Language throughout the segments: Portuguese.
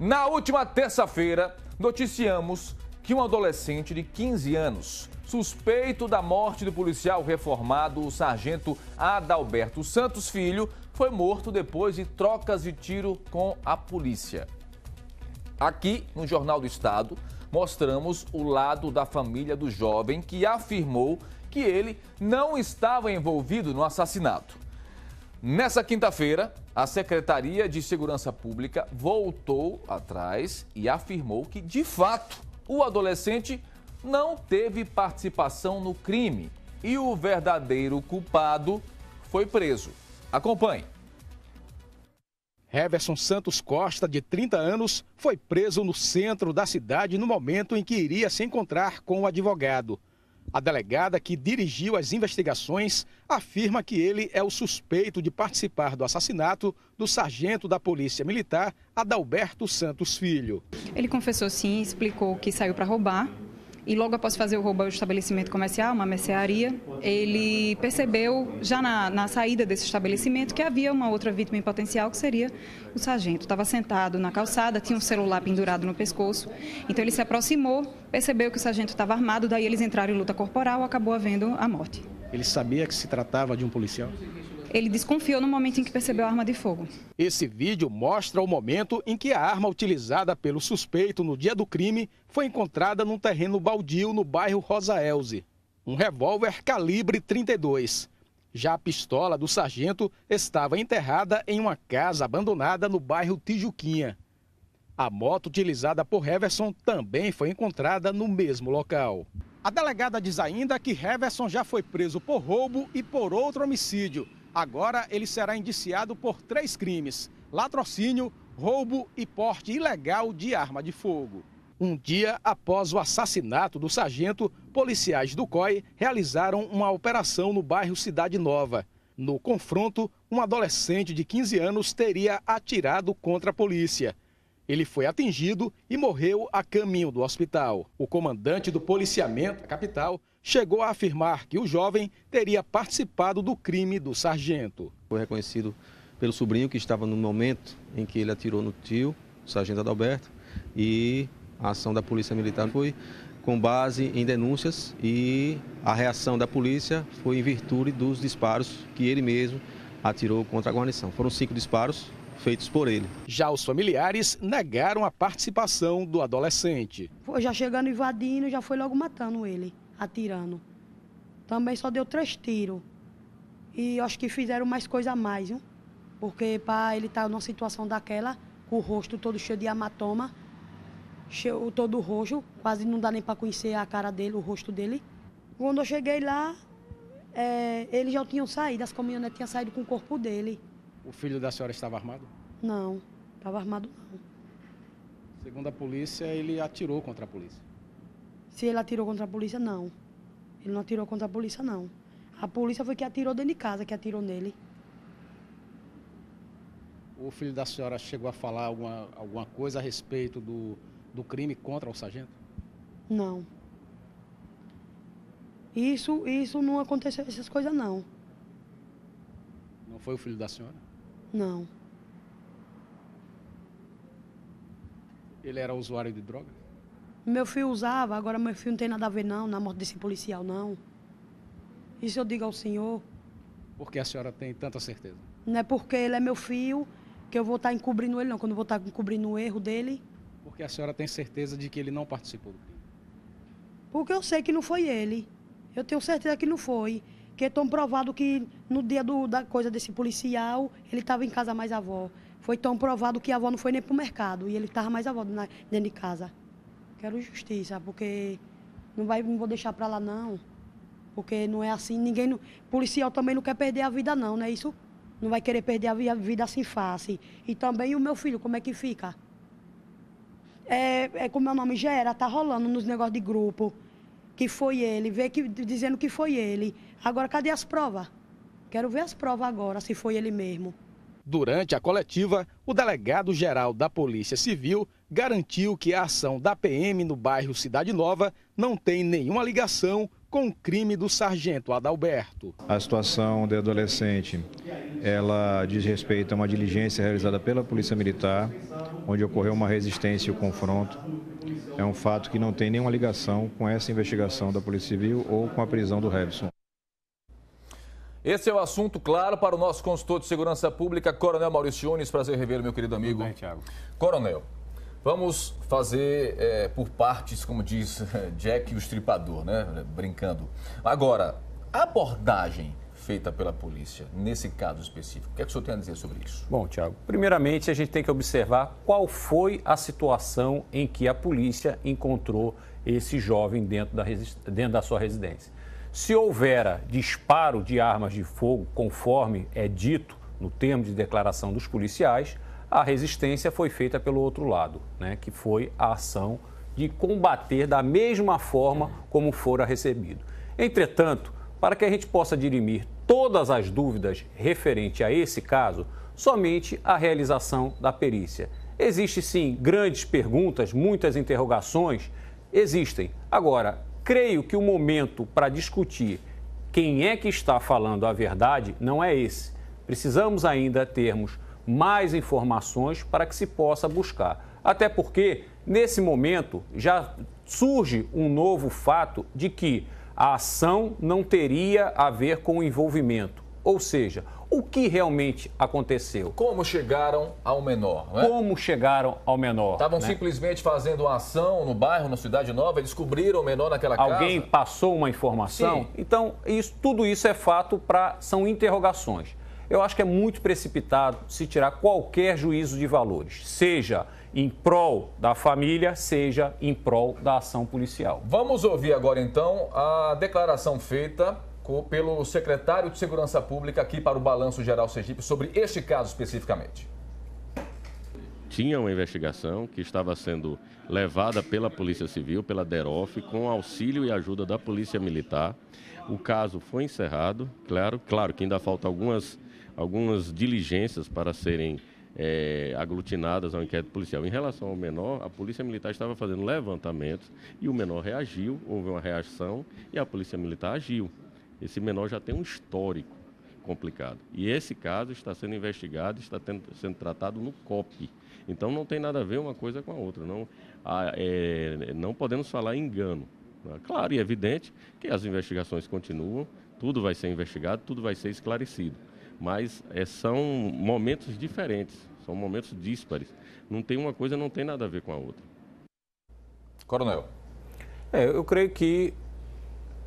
Na última terça-feira, noticiamos que um adolescente de 15 anos, suspeito da morte do policial reformado, o sargento Adalberto Santos Filho, foi morto depois de trocas de tiro com a polícia. Aqui, no Jornal do Estado, mostramos o lado da família do jovem que afirmou que ele não estava envolvido no assassinato. Nessa quinta-feira, a Secretaria de Segurança Pública voltou atrás e afirmou que, de fato, o adolescente não teve participação no crime e o verdadeiro culpado foi preso. Acompanhe. Everson Santos Costa, de 30 anos, foi preso no centro da cidade no momento em que iria se encontrar com o advogado. A delegada que dirigiu as investigações afirma que ele é o suspeito de participar do assassinato do sargento da Polícia Militar, Adalberto Santos Filho. Ele confessou sim, explicou que saiu para roubar, e logo após fazer o roubo ao estabelecimento comercial, uma mercearia, ele percebeu já na, na saída desse estabelecimento que havia uma outra vítima em potencial que seria o sargento. Estava sentado na calçada, tinha um celular pendurado no pescoço, então ele se aproximou, percebeu que o sargento estava armado, daí eles entraram em luta corporal, acabou havendo a morte. Ele sabia que se tratava de um policial? Ele desconfiou no momento em que percebeu a arma de fogo. Esse vídeo mostra o momento em que a arma utilizada pelo suspeito no dia do crime foi encontrada num terreno baldio no bairro Rosa Elze. Um revólver calibre 32. Já a pistola do sargento estava enterrada em uma casa abandonada no bairro Tijuquinha. A moto utilizada por Heverson também foi encontrada no mesmo local. A delegada diz ainda que Heverson já foi preso por roubo e por outro homicídio, Agora ele será indiciado por três crimes: latrocínio, roubo e porte ilegal de arma de fogo. Um dia após o assassinato do sargento, policiais do COI realizaram uma operação no bairro Cidade Nova. No confronto, um adolescente de 15 anos teria atirado contra a polícia. Ele foi atingido e morreu a caminho do hospital. O comandante do policiamento da capital chegou a afirmar que o jovem teria participado do crime do sargento. Foi reconhecido pelo sobrinho que estava no momento em que ele atirou no tio, o sargento Adalberto, e a ação da Polícia Militar foi com base em denúncias e a reação da polícia foi em virtude dos disparos que ele mesmo atirou contra a guarnição. Foram cinco disparos feitos por ele. Já os familiares negaram a participação do adolescente. Foi já chegando invadindo, já foi logo matando ele atirando. Também só deu três tiros. E acho que fizeram mais coisa a mais, viu? Porque para ele estava tá numa situação daquela, com o rosto todo cheio de hematoma, cheio, todo roxo, quase não dá nem para conhecer a cara dele, o rosto dele. Quando eu cheguei lá, é, eles já tinham saído, as caminhonetes tinham saído com o corpo dele. O filho da senhora estava armado? Não, estava armado não. Segundo a polícia, ele atirou contra a polícia se ele atirou contra a polícia, não. Ele não atirou contra a polícia, não. A polícia foi que atirou dentro de casa, que atirou nele. O filho da senhora chegou a falar alguma, alguma coisa a respeito do, do crime contra o sargento? Não. Isso, isso não aconteceu, essas coisas não. Não foi o filho da senhora? Não. Ele era usuário de droga? Meu filho usava, agora meu filho não tem nada a ver não, na morte desse policial não. Isso eu digo ao senhor. Por que a senhora tem tanta certeza? Não é porque ele é meu filho, que eu vou estar tá encobrindo ele não, quando eu vou estar tá encobrindo o erro dele. Porque a senhora tem certeza de que ele não participou do crime? Porque eu sei que não foi ele. Eu tenho certeza que não foi. Que é tão provado que no dia do, da coisa desse policial, ele estava em casa mais avó. Foi tão provado que a avó não foi nem para o mercado e ele estava mais avó dentro de casa. Quero justiça, porque não, vai, não vou deixar para lá, não. Porque não é assim, ninguém. policial também não quer perder a vida, não, né? Isso não vai querer perder a vida assim fácil. E também o meu filho, como é que fica? É, é como o meu nome já era, tá rolando nos negócios de grupo. Que foi ele, vê que, dizendo que foi ele. Agora, cadê as provas? Quero ver as provas agora, se foi ele mesmo. Durante a coletiva, o delegado-geral da Polícia Civil garantiu que a ação da PM no bairro Cidade Nova não tem nenhuma ligação com o crime do sargento Adalberto. A situação de adolescente, ela diz respeito a uma diligência realizada pela Polícia Militar, onde ocorreu uma resistência e o um confronto. É um fato que não tem nenhuma ligação com essa investigação da Polícia Civil ou com a prisão do Revson. Esse é o assunto claro para o nosso consultor de segurança pública, Coronel Maurício Yunes. Prazer revelar meu querido amigo. Bem, Coronel, Vamos fazer é, por partes, como diz Jack o Estripador, né? Brincando. Agora, a abordagem feita pela polícia nesse caso específico, o que, é que o senhor tem a dizer sobre isso? Bom, Tiago, primeiramente a gente tem que observar qual foi a situação em que a polícia encontrou esse jovem dentro da, dentro da sua residência. Se houvera disparo de armas de fogo, conforme é dito no termo de declaração dos policiais, a resistência foi feita pelo outro lado, né, que foi a ação de combater da mesma forma como fora recebido. Entretanto, para que a gente possa dirimir todas as dúvidas referente a esse caso, somente a realização da perícia. Existem sim grandes perguntas, muitas interrogações, existem. Agora, creio que o momento para discutir quem é que está falando a verdade não é esse. Precisamos ainda termos mais informações para que se possa buscar. Até porque, nesse momento, já surge um novo fato de que a ação não teria a ver com o envolvimento. Ou seja, o que realmente aconteceu? Como chegaram ao menor, né? Como chegaram ao menor? Estavam né? simplesmente fazendo uma ação no bairro, na cidade nova, descobriram o menor naquela Alguém casa. Alguém passou uma informação? Sim. Então, isso, tudo isso é fato para são interrogações. Eu acho que é muito precipitado se tirar qualquer juízo de valores, seja em prol da família, seja em prol da ação policial. Vamos ouvir agora então a declaração feita pelo secretário de Segurança Pública aqui para o Balanço Geral Sergipe sobre este caso especificamente. Tinha uma investigação que estava sendo levada pela Polícia Civil, pela DEROF, com auxílio e ajuda da Polícia Militar. O caso foi encerrado, claro, claro que ainda falta algumas algumas diligências para serem é, aglutinadas ao inquérito policial. Em relação ao menor, a Polícia Militar estava fazendo levantamentos e o menor reagiu, houve uma reação e a Polícia Militar agiu. Esse menor já tem um histórico complicado. E esse caso está sendo investigado, está tendo, sendo tratado no COP. Então não tem nada a ver uma coisa com a outra. Não, a, é, eh, não podemos falar engano. É? Claro e evidente que as investigações continuam, tudo vai ser investigado, tudo vai ser esclarecido mas é, são momentos diferentes, são momentos díspares. Não tem uma coisa, não tem nada a ver com a outra. Coronel. É, eu creio que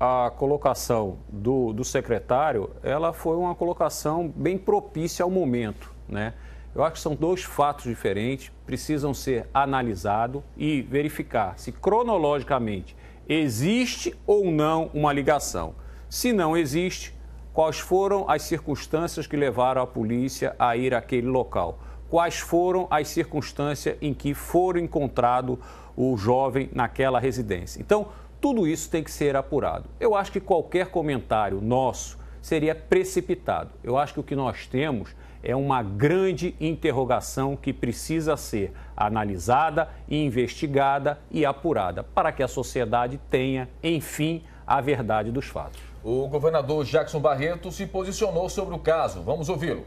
a colocação do, do secretário, ela foi uma colocação bem propícia ao momento, né? Eu acho que são dois fatos diferentes, precisam ser analisados e verificar se cronologicamente existe ou não uma ligação. Se não existe, Quais foram as circunstâncias que levaram a polícia a ir àquele local? Quais foram as circunstâncias em que foram encontrado o jovem naquela residência? Então, tudo isso tem que ser apurado. Eu acho que qualquer comentário nosso seria precipitado. Eu acho que o que nós temos é uma grande interrogação que precisa ser analisada, investigada e apurada para que a sociedade tenha, enfim, a verdade dos fatos. O governador Jackson Barreto se posicionou sobre o caso. Vamos ouvi-lo.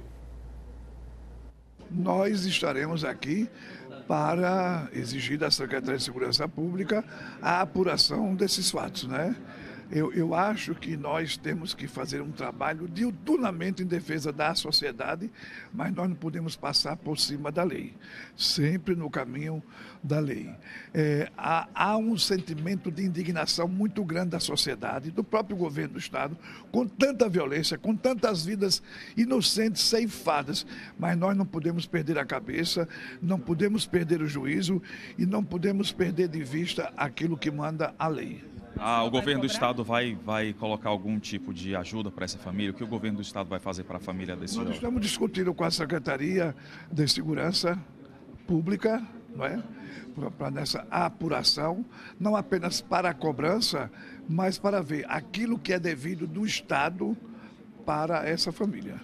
Nós estaremos aqui para exigir da Secretaria de Segurança Pública a apuração desses fatos, né? eu, eu acho que nós temos que fazer um trabalho diuturnamente em defesa da sociedade, mas nós não podemos passar por cima da lei, sempre no caminho da lei. É, há, há um sentimento de indignação muito grande da sociedade, do próprio governo do Estado, com tanta violência, com tantas vidas inocentes ceifadas, mas nós não podemos perder a cabeça, não podemos perder o juízo e não podemos perder de vista aquilo que manda a lei. Ah, o governo do estado vai, vai colocar algum tipo de ajuda para essa família? O que o governo do estado vai fazer para a família desse Nós jovem? estamos discutindo com a Secretaria de Segurança Pública, não é? Para nessa apuração, não apenas para a cobrança, mas para ver aquilo que é devido do Estado para essa família.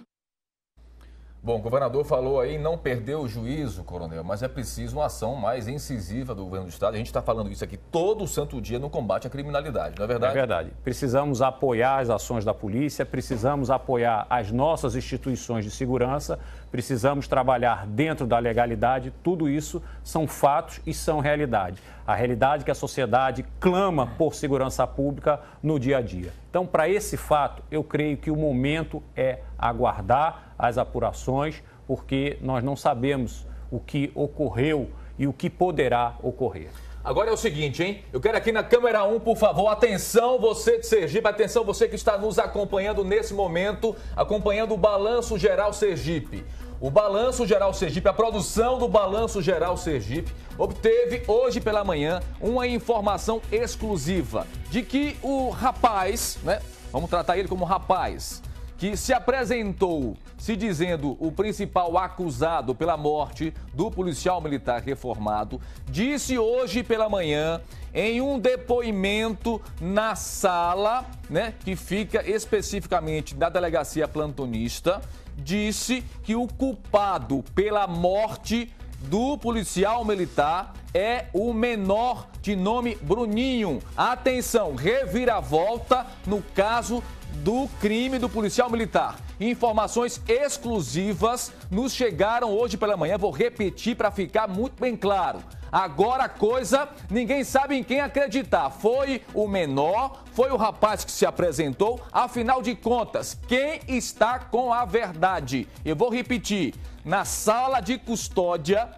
Bom, o governador falou aí não perder o juízo, coronel, mas é preciso uma ação mais incisiva do governo do estado. A gente está falando isso aqui todo santo dia no combate à criminalidade, não é verdade? É verdade. Precisamos apoiar as ações da polícia, precisamos apoiar as nossas instituições de segurança, precisamos trabalhar dentro da legalidade. Tudo isso são fatos e são realidade a realidade que a sociedade clama por segurança pública no dia a dia. Então, para esse fato, eu creio que o momento é aguardar as apurações, porque nós não sabemos o que ocorreu e o que poderá ocorrer. Agora é o seguinte, hein? Eu quero aqui na câmera 1, por favor, atenção você de Sergipe, atenção você que está nos acompanhando nesse momento, acompanhando o Balanço Geral Sergipe. O Balanço Geral Sergipe, a produção do Balanço Geral Sergipe, obteve hoje pela manhã uma informação exclusiva de que o rapaz, né? Vamos tratar ele como rapaz que se apresentou se dizendo o principal acusado pela morte do policial militar reformado, disse hoje pela manhã em um depoimento na sala, né, que fica especificamente da delegacia plantonista, disse que o culpado pela morte do policial militar é o menor de nome Bruninho. Atenção, reviravolta no caso do crime do policial militar. Informações exclusivas nos chegaram hoje pela manhã. Vou repetir para ficar muito bem claro. Agora a coisa, ninguém sabe em quem acreditar. Foi o menor, foi o rapaz que se apresentou. Afinal de contas, quem está com a verdade? Eu vou repetir. Na sala de custódia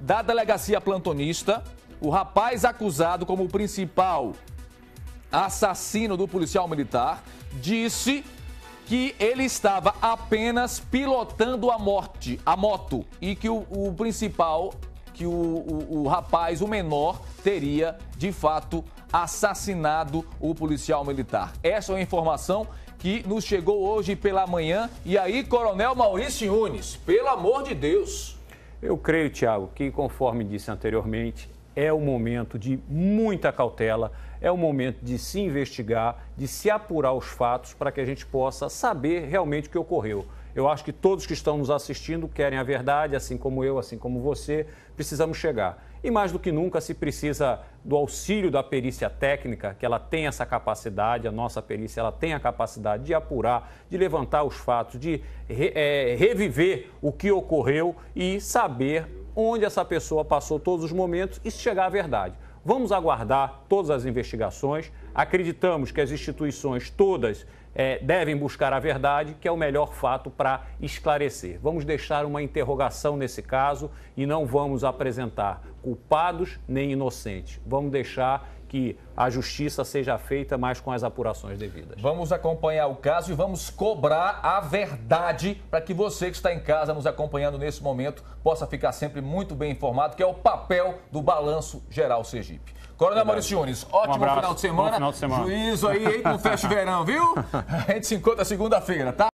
da delegacia plantonista, o rapaz acusado como principal assassino do policial militar, disse que ele estava apenas pilotando a morte, a moto, e que o, o principal, que o, o, o rapaz, o menor, teria de fato assassinado o policial militar. Essa é a informação que nos chegou hoje pela manhã. E aí, Coronel Maurício Nunes, pelo amor de Deus. Eu creio, Tiago, que conforme disse anteriormente, é o momento de muita cautela, é o momento de se investigar, de se apurar os fatos para que a gente possa saber realmente o que ocorreu. Eu acho que todos que estão nos assistindo querem a verdade, assim como eu, assim como você, precisamos chegar. E mais do que nunca se precisa do auxílio da perícia técnica, que ela tem essa capacidade, a nossa perícia ela tem a capacidade de apurar, de levantar os fatos, de é, reviver o que ocorreu e saber onde essa pessoa passou todos os momentos e se chegar à verdade. Vamos aguardar todas as investigações. Acreditamos que as instituições todas é, devem buscar a verdade, que é o melhor fato para esclarecer. Vamos deixar uma interrogação nesse caso e não vamos apresentar culpados nem inocentes. Vamos deixar que a justiça seja feita, mas com as apurações devidas. Vamos acompanhar o caso e vamos cobrar a verdade para que você que está em casa nos acompanhando nesse momento possa ficar sempre muito bem informado, que é o papel do Balanço Geral Sergipe. Coronel Maurício Nunes, ótimo um final, de semana. final de semana. Juízo aí, hein, com o verão, viu? A gente se encontra segunda-feira, tá?